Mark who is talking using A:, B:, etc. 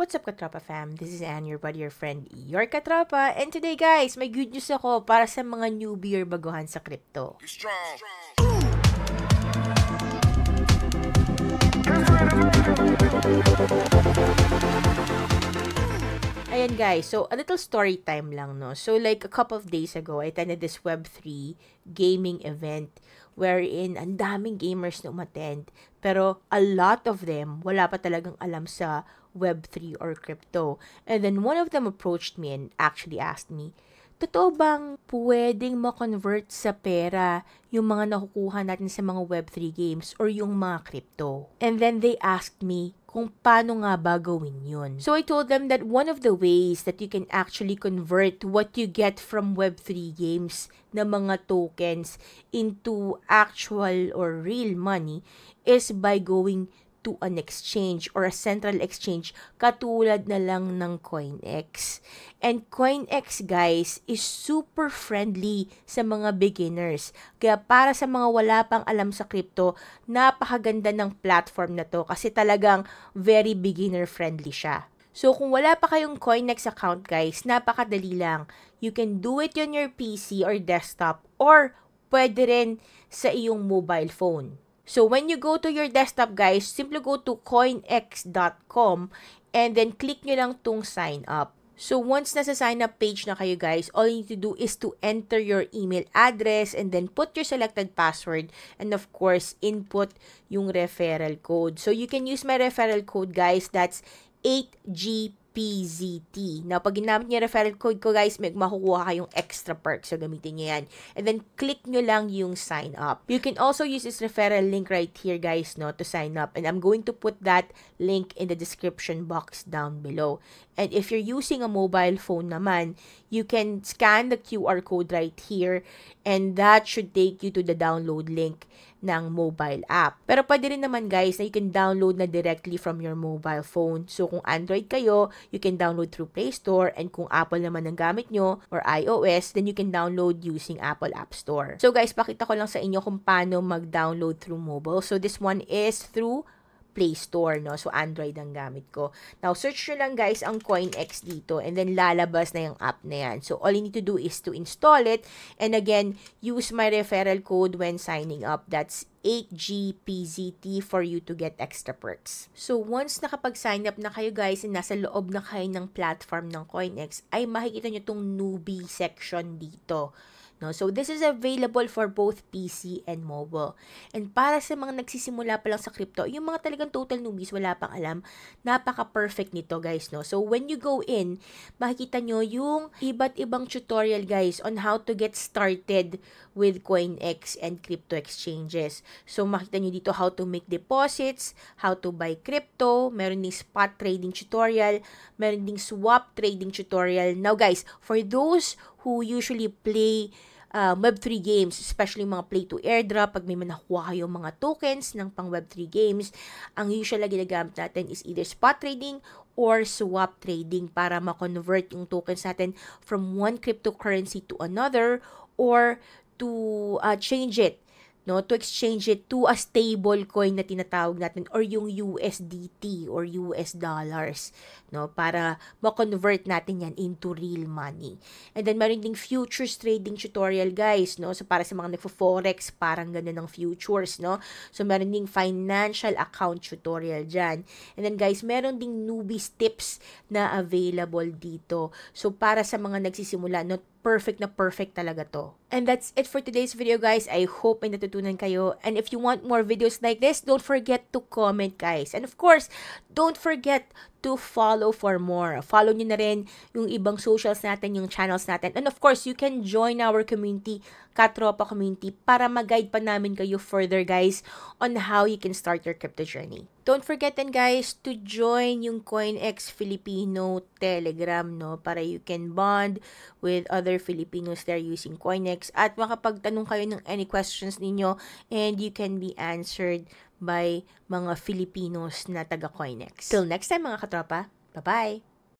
A: What's up Katropa fam? This is Anne, your buddy, your friend, your Katropa. And today guys, may good news ako para sa mga newbie or baguhan sa crypto. Ayan guys, so a little story time lang no. So like a couple of days ago, I attended this Web3 gaming event wherein ang daming gamers na umattend, pero a lot of them wala pa talagang alam sa Web3 or crypto. And then one of them approached me and actually asked me, Totoo bang pwedeng ma-convert sa pera yung mga nakukuha natin sa mga Web3 games or yung mga crypto? And then they asked me, kung paano nga ba gawin yun. So I told them that one of the ways that you can actually convert what you get from Web3 games na mga tokens into actual or real money is by going to an exchange or a central exchange katulad na lang ng CoinEx. And CoinEx guys is super friendly sa mga beginners. Kaya para sa mga wala pang alam sa crypto, napakaganda ng platform na to kasi talagang very beginner friendly siya. So kung wala pa kayong CoinEx account guys, napakadali lang. You can do it on your PC or desktop or pwede rin sa iyong mobile phone. So when you go to your desktop guys, simply go to coinx.com and then click nyo lang tong sign up. So once nasa sign up page na kayo guys, all you need to do is to enter your email address and then put your selected password and of course input yung referral code. So you can use my referral code guys, that's 8GP PZT. Now, pag ginamit niyo referral code ko, guys, may makukuha kayong extra perk. So, gamitin niya yan. And then, click nyo lang yung sign up. You can also use this referral link right here, guys, no, to sign up. And I'm going to put that link in the description box down below. And if you're using a mobile phone naman, you can scan the QR code right here. And that should take you to the download link ng mobile app. Pero pwede rin naman guys na you can download na directly from your mobile phone. So kung Android kayo, you can download through Play Store and kung Apple naman ang gamit nyo or iOS, then you can download using Apple App Store. So guys, pakita ko lang sa inyo kung paano mag-download through mobile. So this one is through Play Store, no? So, Android ang gamit ko. Now, search nyo lang guys ang CoinX dito and then lalabas na yung app na yan. So, all you need to do is to install it and again, use my referral code when signing up. That's 8GPZT for you to get extra perks. So, once nakapag-sign up na kayo guys and nasa loob na kayo ng platform ng CoinEx, ay makikita nyo tong newbie section dito. No? So, this is available for both PC and mobile. And para sa mga nagsisimula pa lang sa crypto, yung mga talagang total newbies, wala pang alam, napaka-perfect nito, guys. No? So, when you go in, makikita nyo yung iba't ibang tutorial, guys, on how to get started with CoinEx and crypto exchanges. So makita nyo dito how to make deposits, how to buy crypto, meron ding spot trading tutorial, meron ding swap trading tutorial. Now guys, for those who usually play uh, Web3 games, especially mga play-to-airdrop, pag may manakuha kayo mga tokens ng pang Web3 games, ang usual na ginagamit natin is either spot trading or swap trading para ma-convert yung tokens natin from one cryptocurrency to another or to uh, change it no, to exchange it to a stable coin na tinatawag natin or yung USDT or US dollars, no, para ma-convert natin yan into real money. And then meron ding futures trading tutorial guys, no, so para sa mga nagfo-forex, parang ganun ng futures, no. So meron ding financial account tutorial diyan. And then guys, meron ding newbies tips na available dito. So para sa mga nagsisimula, no, perfect na perfect talaga to. And that's it for today's video guys. I hope ay natutunan matutunan kayo. And if you want more videos like this, don't forget to comment guys. And of course, don't forget to follow for more. Follow nyo na rin yung ibang socials natin, yung channels natin. And of course, you can join our community, Katropa Community, para mag-guide pa namin kayo further, guys, on how you can start your crypto journey. Don't forget then, guys, to join yung CoinX Filipino Telegram, no? Para you can bond with other Filipinos there using CoinX at makapagtanong kayo ng any questions ninyo and you can be answered by mga Filipinos na taga Coinex. Till next time mga katropa, bye-bye!